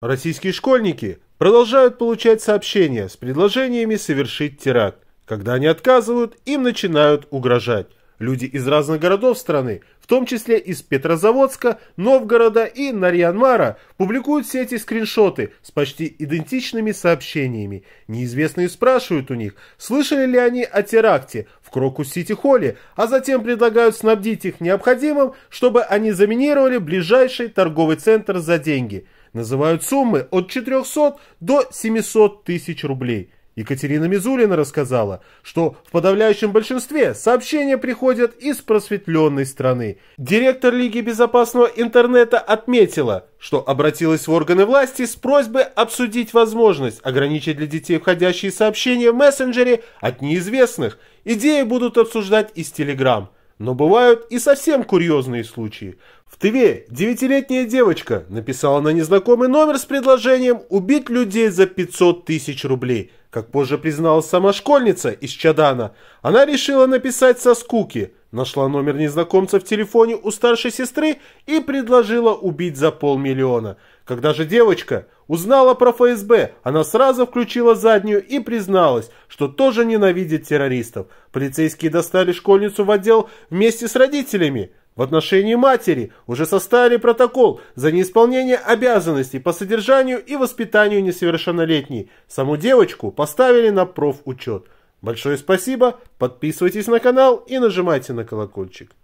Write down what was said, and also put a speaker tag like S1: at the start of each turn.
S1: Российские школьники продолжают получать сообщения с предложениями совершить теракт. Когда они отказывают, им начинают угрожать. Люди из разных городов страны, в том числе из Петрозаводска, Новгорода и Нарьянмара, публикуют в сети скриншоты с почти идентичными сообщениями. Неизвестные спрашивают у них, слышали ли они о теракте в Крокус-Сити-Холле, а затем предлагают снабдить их необходимым, чтобы они заминировали ближайший торговый центр за деньги – Называют суммы от 400 до 700 тысяч рублей. Екатерина Мизулина рассказала, что в подавляющем большинстве сообщения приходят из просветленной страны. Директор Лиги безопасного интернета отметила, что обратилась в органы власти с просьбой обсудить возможность ограничить для детей входящие сообщения в мессенджере от неизвестных. Идеи будут обсуждать из Телеграм. Но бывают и совсем курьезные случаи. В Тыве девятилетняя девочка написала на незнакомый номер с предложением убить людей за 500 тысяч рублей. Как позже призналась сама школьница из Чадана, она решила написать со скуки. Нашла номер незнакомца в телефоне у старшей сестры и предложила убить за полмиллиона. Когда же девочка узнала про ФСБ, она сразу включила заднюю и призналась, что тоже ненавидит террористов. Полицейские достали школьницу в отдел вместе с родителями. В отношении матери уже составили протокол за неисполнение обязанностей по содержанию и воспитанию несовершеннолетней. Саму девочку поставили на профучет. Большое спасибо, подписывайтесь на канал и нажимайте на колокольчик.